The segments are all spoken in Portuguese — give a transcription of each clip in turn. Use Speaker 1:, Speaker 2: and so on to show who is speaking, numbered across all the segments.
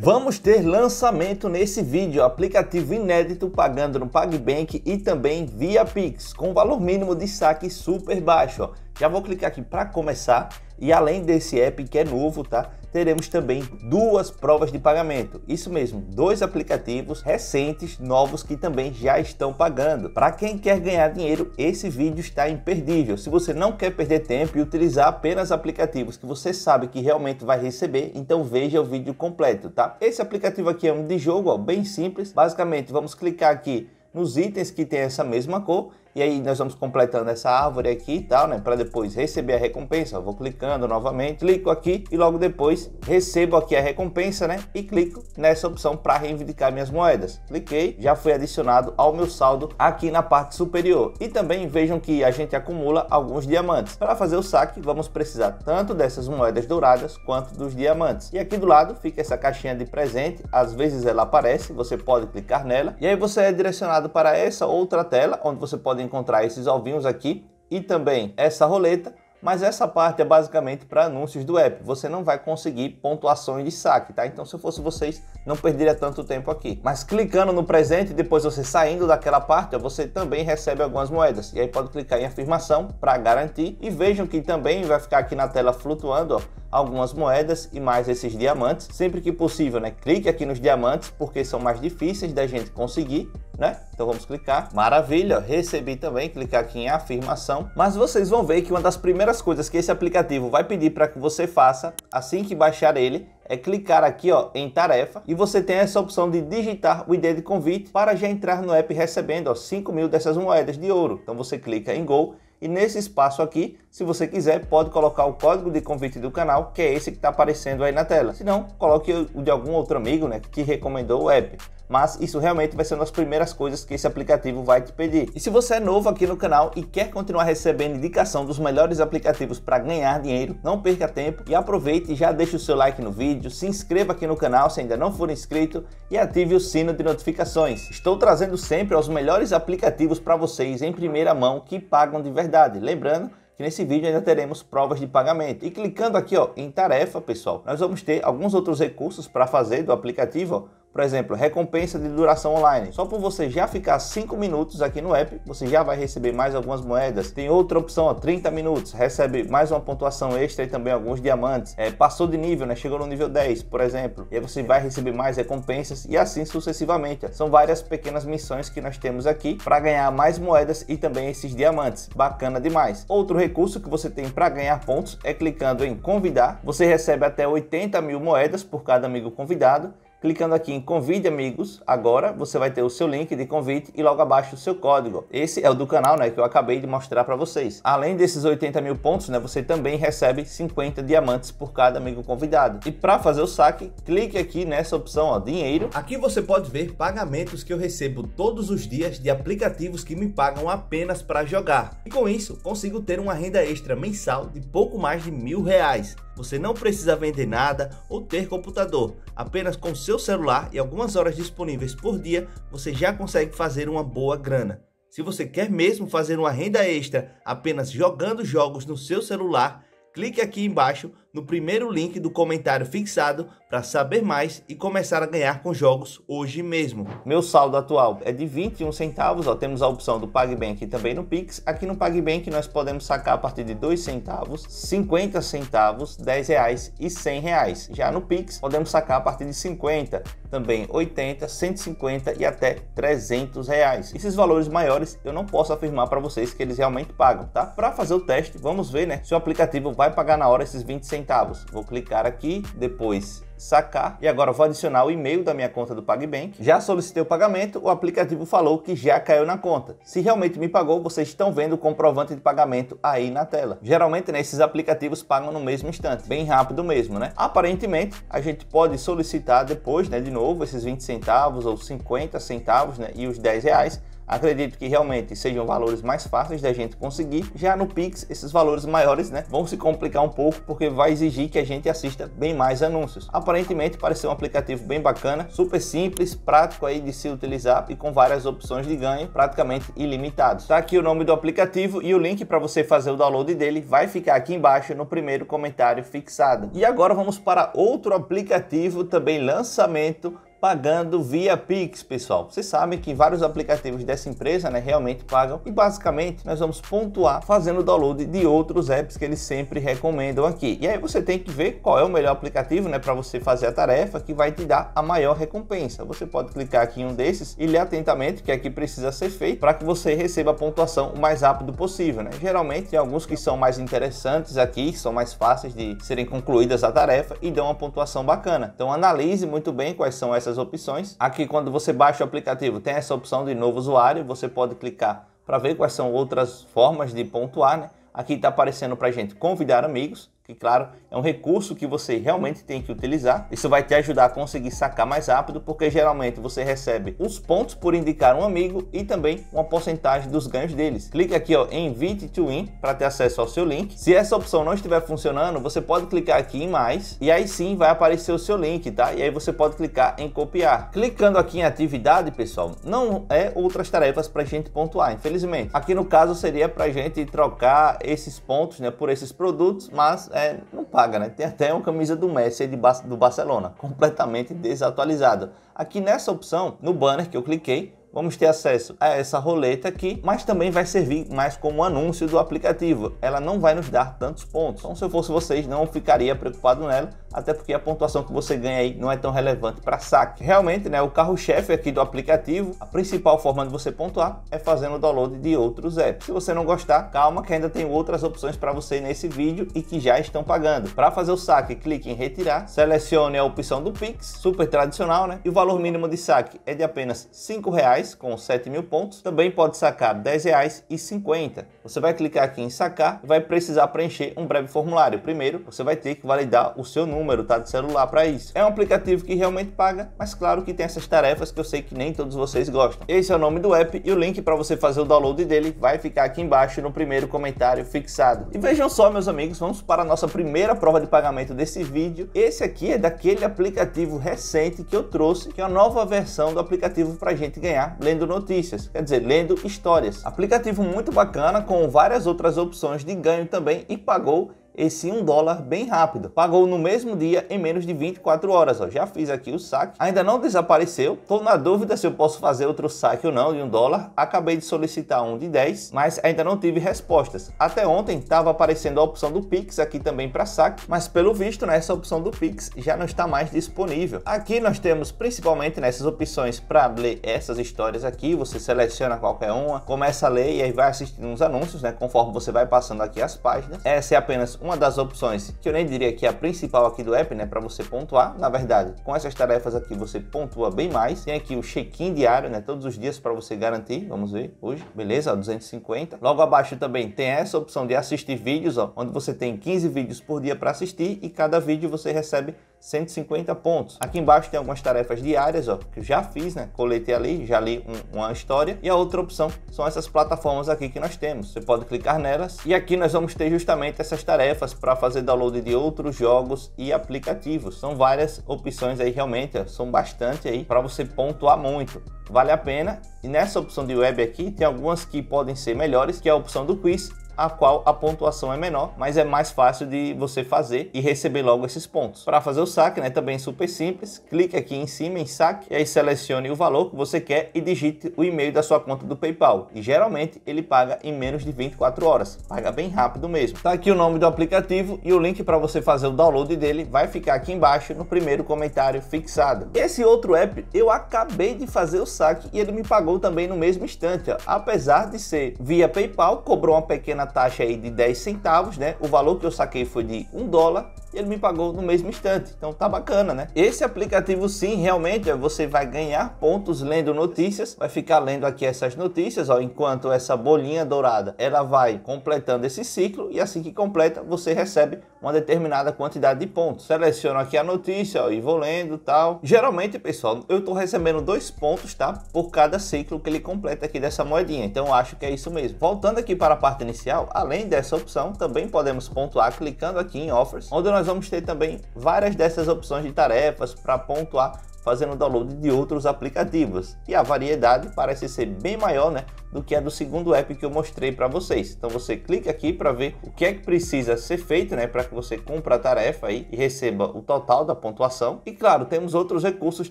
Speaker 1: Vamos ter lançamento nesse vídeo, aplicativo inédito pagando no PagBank e também via Pix, com valor mínimo de saque super baixo. Já vou clicar aqui para começar e além desse app que é novo, tá? Teremos também duas provas de pagamento. Isso mesmo, dois aplicativos recentes, novos que também já estão pagando. Para quem quer ganhar dinheiro, esse vídeo está imperdível. Se você não quer perder tempo e utilizar apenas aplicativos que você sabe que realmente vai receber, então veja o vídeo completo, tá? Esse aplicativo aqui é um de jogo, ó, bem simples. Basicamente, vamos clicar aqui nos itens que tem essa mesma cor e aí nós vamos completando essa árvore aqui e tal, né? Para depois receber a recompensa. Eu vou clicando novamente, clico aqui e logo depois recebo aqui a recompensa, né? E clico nessa opção para reivindicar minhas moedas. Cliquei, já foi adicionado ao meu saldo aqui na parte superior. E também vejam que a gente acumula alguns diamantes. Para fazer o saque, vamos precisar tanto dessas moedas douradas quanto dos diamantes. E aqui do lado fica essa caixinha de presente. Às vezes ela aparece, você pode clicar nela. E aí você é direcionado para essa outra tela, onde você pode encontrar esses ovinhos aqui e também essa roleta, mas essa parte é basicamente para anúncios do app. Você não vai conseguir pontuações de saque, tá? Então se eu fosse vocês, não perderia tanto tempo aqui. Mas clicando no presente, depois você saindo daquela parte, você também recebe algumas moedas. E aí pode clicar em afirmação para garantir. E vejam que também vai ficar aqui na tela flutuando, ó, algumas moedas e mais esses diamantes. Sempre que possível, né? Clique aqui nos diamantes, porque são mais difíceis da gente conseguir né? Então vamos clicar. Maravilha, recebi também, clicar aqui em afirmação. Mas vocês vão ver que uma das primeiras coisas que esse aplicativo vai pedir para que você faça assim que baixar ele é clicar aqui ó, em tarefa e você tem essa opção de digitar o ID de convite para já entrar no app recebendo ó, 5 mil dessas moedas de ouro. Então você clica em Go e nesse espaço aqui se você quiser, pode colocar o código de convite do canal, que é esse que está aparecendo aí na tela. Se não, coloque o de algum outro amigo né, que recomendou o app. Mas isso realmente vai ser uma das primeiras coisas que esse aplicativo vai te pedir. E se você é novo aqui no canal e quer continuar recebendo indicação dos melhores aplicativos para ganhar dinheiro, não perca tempo e aproveite e já deixa o seu like no vídeo, se inscreva aqui no canal se ainda não for inscrito e ative o sino de notificações. Estou trazendo sempre os melhores aplicativos para vocês em primeira mão que pagam de verdade. Lembrando que nesse vídeo ainda teremos provas de pagamento. E clicando aqui ó, em tarefa, pessoal, nós vamos ter alguns outros recursos para fazer do aplicativo. Ó. Por exemplo, recompensa de duração online. Só por você já ficar 5 minutos aqui no app, você já vai receber mais algumas moedas. Tem outra opção, ó, 30 minutos, recebe mais uma pontuação extra e também alguns diamantes. É, passou de nível, né? Chegou no nível 10, por exemplo. E aí você vai receber mais recompensas e assim sucessivamente. São várias pequenas missões que nós temos aqui para ganhar mais moedas e também esses diamantes. Bacana demais. Outro recurso que você tem para ganhar pontos é clicando em convidar. Você recebe até 80 mil moedas por cada amigo convidado Clicando aqui em convide amigos, agora você vai ter o seu link de convite e logo abaixo o seu código. Esse é o do canal, né, que eu acabei de mostrar para vocês. Além desses 80 mil pontos, né, você também recebe 50 diamantes por cada amigo convidado. E para fazer o saque, clique aqui nessa opção, ó, dinheiro. Aqui você pode ver pagamentos que eu recebo todos os dias de aplicativos que me pagam apenas para jogar. E com isso, consigo ter uma renda extra mensal de pouco mais de mil reais. Você não precisa vender nada ou ter computador, apenas com seu celular e algumas horas disponíveis por dia, você já consegue fazer uma boa grana. Se você quer mesmo fazer uma renda extra apenas jogando jogos no seu celular, clique aqui embaixo no primeiro link do comentário fixado para saber mais e começar a ganhar com jogos hoje mesmo. Meu saldo atual é de 21 centavos, ó, temos a opção do PagBank e também no Pix. Aqui no PagBank nós podemos sacar a partir de 2 centavos, 50 centavos, 10 reais e 100 reais. Já no Pix podemos sacar a partir de 50, também 80, 150 e até 300 reais. Esses valores maiores eu não posso afirmar para vocês que eles realmente pagam, tá? Para fazer o teste, vamos ver, né, se o aplicativo vai pagar na hora esses 20 centavos centavos. Vou clicar aqui, depois sacar e agora vou adicionar o e-mail da minha conta do PagBank. Já solicitei o pagamento, o aplicativo falou que já caiu na conta. Se realmente me pagou, vocês estão vendo o comprovante de pagamento aí na tela. Geralmente, né, esses aplicativos pagam no mesmo instante, bem rápido mesmo, né? Aparentemente, a gente pode solicitar depois, né, de novo, esses 20 centavos ou 50 centavos, né, e os 10 reais Acredito que realmente sejam valores mais fáceis da gente conseguir. Já no Pix, esses valores maiores né, vão se complicar um pouco porque vai exigir que a gente assista bem mais anúncios. Aparentemente ser um aplicativo bem bacana, super simples, prático aí de se utilizar e com várias opções de ganho praticamente ilimitados. Tá aqui o nome do aplicativo e o link para você fazer o download dele vai ficar aqui embaixo no primeiro comentário fixado. E agora vamos para outro aplicativo também lançamento pagando via Pix, pessoal. Vocês sabem que vários aplicativos dessa empresa né, realmente pagam e basicamente nós vamos pontuar fazendo o download de outros apps que eles sempre recomendam aqui. E aí você tem que ver qual é o melhor aplicativo né, para você fazer a tarefa que vai te dar a maior recompensa. Você pode clicar aqui em um desses e ler atentamente o que é que precisa ser feito para que você receba a pontuação o mais rápido possível. Né? Geralmente tem alguns que são mais interessantes aqui, são mais fáceis de serem concluídas a tarefa e dão uma pontuação bacana. Então analise muito bem quais são essas essas opções. Aqui, quando você baixa o aplicativo, tem essa opção de novo usuário. Você pode clicar para ver quais são outras formas de pontuar, né? Aqui está aparecendo para gente convidar amigos que claro, é um recurso que você realmente tem que utilizar. Isso vai te ajudar a conseguir sacar mais rápido, porque geralmente você recebe os pontos por indicar um amigo e também uma porcentagem dos ganhos deles. Clica aqui ó, em Invite to Win para ter acesso ao seu link. Se essa opção não estiver funcionando, você pode clicar aqui em mais e aí sim vai aparecer o seu link, tá? E aí você pode clicar em copiar. Clicando aqui em atividade, pessoal, não é outras tarefas para gente pontuar, infelizmente. Aqui no caso seria para gente trocar esses pontos, né, por esses produtos, mas é, não paga, né? Tem até uma camisa do Messi de, do Barcelona, completamente desatualizada. Aqui nessa opção, no banner que eu cliquei, vamos ter acesso a essa roleta aqui, mas também vai servir mais como anúncio do aplicativo. Ela não vai nos dar tantos pontos. Então, se eu fosse vocês, não ficaria preocupado nela, até porque a pontuação que você ganha aí não é tão relevante para saque. Realmente, né, o carro-chefe aqui do aplicativo, a principal forma de você pontuar é fazendo o download de outros apps. Se você não gostar, calma que ainda tem outras opções para você nesse vídeo e que já estão pagando. Para fazer o saque, clique em retirar, selecione a opção do Pix, super tradicional, né? E o valor mínimo de saque é de apenas R$ reais reais com 7 mil pontos, também pode sacar R$ 10,50. Você vai clicar aqui em sacar e vai precisar preencher um breve formulário. Primeiro, você vai ter que validar o seu número tá, de celular para isso. É um aplicativo que realmente paga, mas claro que tem essas tarefas que eu sei que nem todos vocês gostam. Esse é o nome do app e o link para você fazer o download dele vai ficar aqui embaixo no primeiro comentário fixado. E vejam só, meus amigos, vamos para a nossa primeira prova de pagamento desse vídeo. Esse aqui é daquele aplicativo recente que eu trouxe, que é a nova versão do aplicativo para gente ganhar lendo notícias, quer dizer, lendo histórias. Aplicativo muito bacana com várias outras opções de ganho também e pagou esse 1 dólar bem rápido. Pagou no mesmo dia em menos de 24 horas. Ó. Já fiz aqui o saque, ainda não desapareceu. Estou na dúvida se eu posso fazer outro saque ou não de 1 dólar. Acabei de solicitar um de 10, mas ainda não tive respostas. Até ontem estava aparecendo a opção do Pix aqui também para saque, mas pelo visto né, essa opção do Pix já não está mais disponível. Aqui nós temos principalmente nessas né, opções para ler essas histórias aqui. Você seleciona qualquer uma, começa a ler e aí vai assistindo uns anúncios, né? Conforme você vai passando aqui as páginas. Essa é apenas uma das opções, que eu nem diria que é a principal aqui do app, né, para você pontuar, na verdade, com essas tarefas aqui você pontua bem mais. Tem aqui o check-in diário, né, todos os dias para você garantir, vamos ver hoje, beleza, 250. Logo abaixo também tem essa opção de assistir vídeos, ó, onde você tem 15 vídeos por dia para assistir e cada vídeo você recebe 150 pontos. Aqui embaixo tem algumas tarefas diárias, ó, que eu já fiz, né? Coletei ali, já li um, uma história. E a outra opção são essas plataformas aqui que nós temos. Você pode clicar nelas e aqui nós vamos ter justamente essas tarefas para fazer download de outros jogos e aplicativos. São várias opções aí realmente, ó, são bastante aí para você pontuar muito. Vale a pena. E nessa opção de web aqui tem algumas que podem ser melhores, que é a opção do quiz a qual a pontuação é menor, mas é mais fácil de você fazer e receber logo esses pontos. Para fazer o saque, né, também é super simples, clique aqui em cima em saque, e aí selecione o valor que você quer e digite o e-mail da sua conta do PayPal. E geralmente ele paga em menos de 24 horas, paga bem rápido mesmo. Tá aqui o nome do aplicativo e o link para você fazer o download dele vai ficar aqui embaixo no primeiro comentário fixado. Esse outro app eu acabei de fazer o saque e ele me pagou também no mesmo instante, ó. apesar de ser via PayPal, cobrou uma pequena taxa aí de 10 centavos, né? O valor que eu saquei foi de 1 dólar e ele me pagou no mesmo instante. Então tá bacana, né? Esse aplicativo sim, realmente, é, você vai ganhar pontos lendo notícias, vai ficar lendo aqui essas notícias, ó, enquanto essa bolinha dourada, ela vai completando esse ciclo e assim que completa, você recebe uma determinada quantidade de pontos. Seleciono aqui a notícia ó, e vou lendo tal. Geralmente, pessoal, eu tô recebendo dois pontos, tá? Por cada ciclo que ele completa aqui dessa moedinha. Então acho que é isso mesmo. Voltando aqui para a parte inicial, Além dessa opção, também podemos pontuar clicando aqui em Offers, onde nós vamos ter também várias dessas opções de tarefas para pontuar fazendo download de outros aplicativos. E a variedade parece ser bem maior né, do que a do segundo app que eu mostrei para vocês. Então você clica aqui para ver o que é que precisa ser feito né, para que você cumpra a tarefa aí e receba o total da pontuação. E claro, temos outros recursos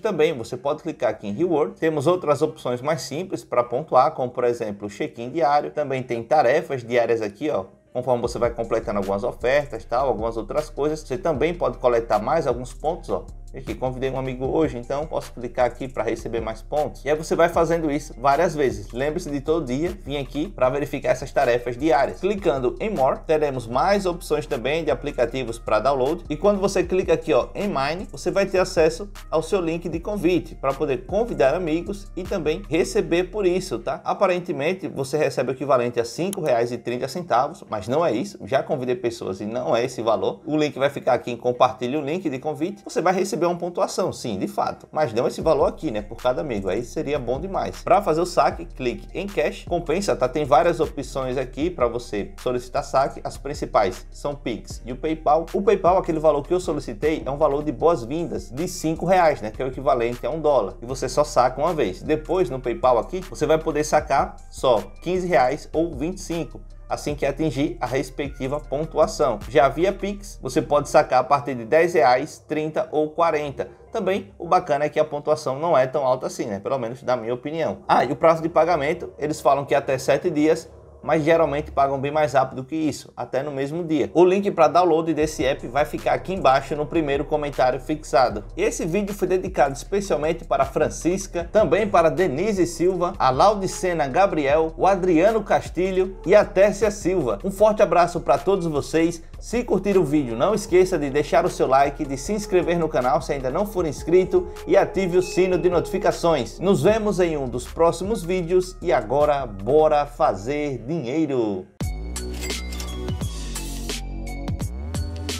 Speaker 1: também. Você pode clicar aqui em Reward. Temos outras opções mais simples para pontuar, como por exemplo, check-in diário. Também tem tarefas diárias aqui, ó, conforme você vai completando algumas ofertas, tal, algumas outras coisas, você também pode coletar mais alguns pontos, ó, Aqui, convidei um amigo hoje, então posso clicar aqui para receber mais pontos. E aí você vai fazendo isso várias vezes. Lembre-se de todo dia vir aqui para verificar essas tarefas diárias. Clicando em More, teremos mais opções também de aplicativos para download. E quando você clica aqui ó, em Mine, você vai ter acesso ao seu link de convite para poder convidar amigos e também receber por isso, tá? Aparentemente você recebe o equivalente a R$ 5,30, mas não é isso. Já convidei pessoas e não é esse valor. O link vai ficar aqui em compartilhe o link de convite. Você vai receber recebeu uma pontuação, sim, de fato, mas não esse valor aqui, né, por cada amigo, aí seria bom demais. Para fazer o saque, clique em cash, compensa, tá, tem várias opções aqui para você solicitar saque, as principais são Pix e o PayPal. O PayPal, aquele valor que eu solicitei, é um valor de boas-vindas de 5 reais, né, que é o equivalente a um dólar, e você só saca uma vez. Depois, no PayPal aqui, você vai poder sacar só 15 reais ou 25 assim que atingir a respectiva pontuação. Já via Pix, você pode sacar a partir de 10 reais, 30 ou 40. Também o bacana é que a pontuação não é tão alta assim, né? Pelo menos da minha opinião. Ah, e o prazo de pagamento, eles falam que é até 7 dias, mas geralmente pagam bem mais rápido que isso, até no mesmo dia. O link para download desse app vai ficar aqui embaixo no primeiro comentário fixado. E esse vídeo foi dedicado especialmente para Francisca, também para Denise Silva, a Laudicena Gabriel, o Adriano Castilho e a Tércia Silva. Um forte abraço para todos vocês. Se curtir o vídeo, não esqueça de deixar o seu like, de se inscrever no canal se ainda não for inscrito e ative o sino de notificações. Nos vemos em um dos próximos vídeos e agora bora fazer dinheiro!